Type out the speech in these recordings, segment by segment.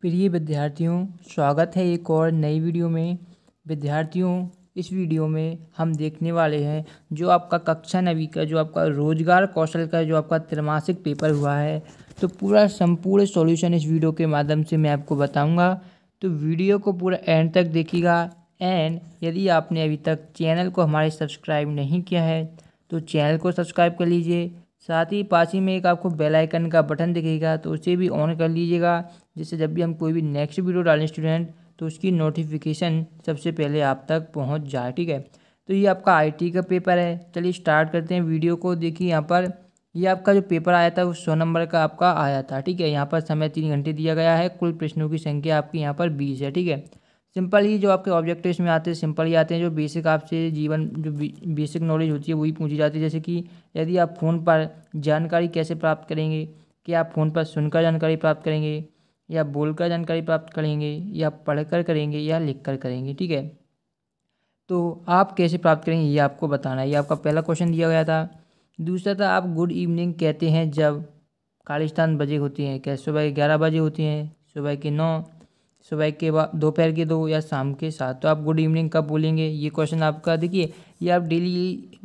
प्रिय विद्यार्थियों स्वागत है एक और नई वीडियो में विद्यार्थियों इस वीडियो में हम देखने वाले हैं जो आपका कक्षा नवी का जो आपका रोजगार कौशल का जो आपका त्रिमासिक पेपर हुआ है तो पूरा संपूर्ण सॉल्यूशन इस वीडियो के माध्यम से मैं आपको बताऊंगा तो वीडियो को पूरा एंड तक देखिएगा एंड यदि आपने अभी तक चैनल को हमारे सब्सक्राइब नहीं किया है तो चैनल को सब्सक्राइब कर लीजिए साथ ही पास ही में एक आपको बेल आइकन का बटन दिखेगा तो उसे भी ऑन कर लीजिएगा जिससे जब भी हम कोई भी नेक्स्ट वीडियो डालें स्टूडेंट तो उसकी नोटिफिकेशन सबसे पहले आप तक पहुंच जाए ठीक है तो ये आपका आईटी का पेपर है चलिए स्टार्ट करते हैं वीडियो को देखिए यहाँ पर ये आपका जो पेपर आया था वो सौ नंबर का आपका आया था ठीक है यहाँ पर समय तीन घंटे दिया गया है कुल प्रश्नों की संख्या आपकी यहाँ पर बीस है ठीक है सिंपल ही जो आपके ऑब्जेक्टिव में आते हैं सिंपल ही आते हैं जो बेसिक आपसे जीवन जो बेसिक नॉलेज होती है वही पूछी जाती है जैसे कि यदि आप फ़ोन पर जानकारी कैसे प्राप्त करेंगे कि आप फ़ोन पर सुनकर जानकारी प्राप्त करेंगे या बोलकर जानकारी प्राप्त करेंगे या पढ़कर करेंगे या लिखकर करेंगे ठीक है तो आप कैसे प्राप्त करेंगे ये आपको बताना है ये आपका पहला क्वेश्चन दिया गया था दूसरा था आप गुड इवनिंग कहते हैं जब खालिस्तान बजे होती हैं क्या सुबह के ग्यारह बजे होती हैं सुबह के नौ सुबह के बाद दोपहर के दो या शाम के सात तो आप गुड इवनिंग कब बोलेंगे ये क्वेश्चन आपका देखिए ये आप डेली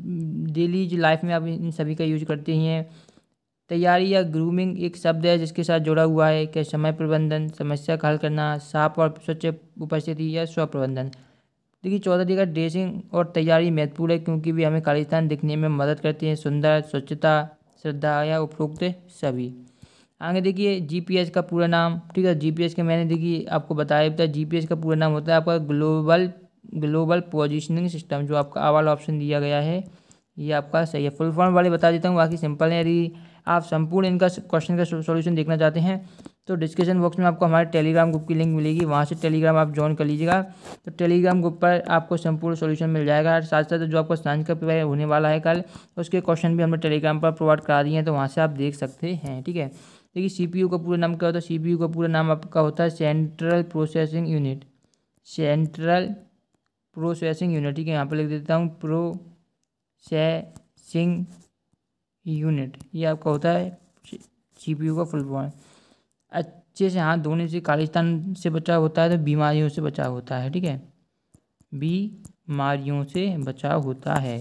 डेली लाइफ में आप इन सभी का यूज करते ही हैं तैयारी या ग्रूमिंग एक शब्द है जिसके साथ जुड़ा हुआ है कि समय प्रबंधन समस्या का हल करना साफ और स्वच्छ उपस्थिति या स्व प्रबंधन देखिए चौदह दिन का ड्रेसिंग और तैयारी महत्वपूर्ण है क्योंकि भी हमें खालिस्तान दिखने में मदद करती हैं सुंदर स्वच्छता श्रद्धा या उपरोक्त सभी आगे देखिए जीपीएस का पूरा नाम ठीक है जीपीएस के मैंने देखिए आपको बताया था जीपीएस का पूरा नाम होता है आपका ग्लोबल ग्लोबल पोजिशनिंग सिस्टम जो आपका आवाल ऑप्शन दिया गया है ये आपका सही है फुल फॉर्म वाले बता देता हूँ बाकी सिंपल है यदि आप संपूर्ण इनका क्वेश्चन का सॉल्यूशन देखना चाहते हैं तो डिस्क्रिप्शन बॉक्स में आपको हमारे टेलीग्राम ग्रुप की लिंक मिलेगी वहाँ से टेलीग्राम आप ज्वाइन कर लीजिएगा तो टेलीग्राम ग्रुप पर आपको संपूर्ण सॉल्यूशन मिल जाएगा साथ साथ जो आपका साइंस का पेपर होने वाला है कल उसके क्वेश्चन भी हमने टेलीग्राम पर प्रोवाइड करा दिए हैं तो वहाँ से आप देख सकते हैं ठीक है देखिए सी का पूरा नाम क्या होता है सी का पूरा नाम आपका होता है central processing unit central processing unit ठीक है यहाँ पर लिख देता हूँ प्रोसेसिंग यूनिट ये आपका होता है सीपीयू का फुल फॉर्म अच्छे से हाथ धोने से कालिस्तान से बचाव होता है तो बीमारियों से बचाव होता है ठीक है बीमारियों से बचाव होता है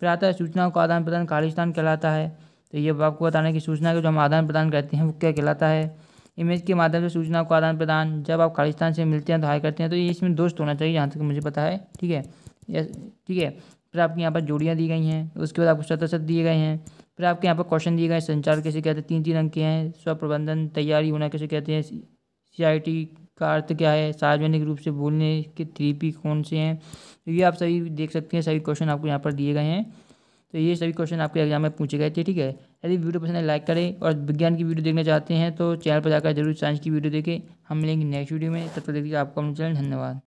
फिर आता है सूचनाओं का आदान प्रदान कालिस्तान कहलाता है तो ये आपको बताना है कि सूचना का जो हम आदान प्रदान करते हैं वो क्या कहलाता है इमेज के माध्यम से सूचना का आदान प्रदान जब आप खालिस्तान से मिलते हैं तो हाई करते हैं तो ये इसमें दोस्त होना चाहिए जहाँ तक मुझे पता है ठीक है ठीक है फिर आपके यहाँ पर जोड़ियाँ दी गई हैं उसके बाद आपको सतसत दिए गए हैं फिर आपके यहाँ पर क्वेश्चन दिए गए संचार कैसे कहते हैं तीन तीन अंक के हैं स्वप्रबंधन तैयारी होना कैसे कहते हैं सी का अर्थ क्या है सार्वजनिक रूप से बोलने के थ्रीपी कौन से हैं तो ये आप सभी देख सकते हैं सभी क्वेश्चन आपको यहाँ पर दिए गए हैं तो ये सभी क्वेश्चन आपके एग्जाम में पूछे गए थे ठीक है यदि वीडियो पसंद है लाइक करें और विज्ञान की वीडियो देखना चाहते हैं तो चैनल पर जाकर जरूर साइंस की वीडियो देखें हम मिलेंगे नेक्स्ट वीडियो में तब तक देखिए आपका चैनल धन्यवाद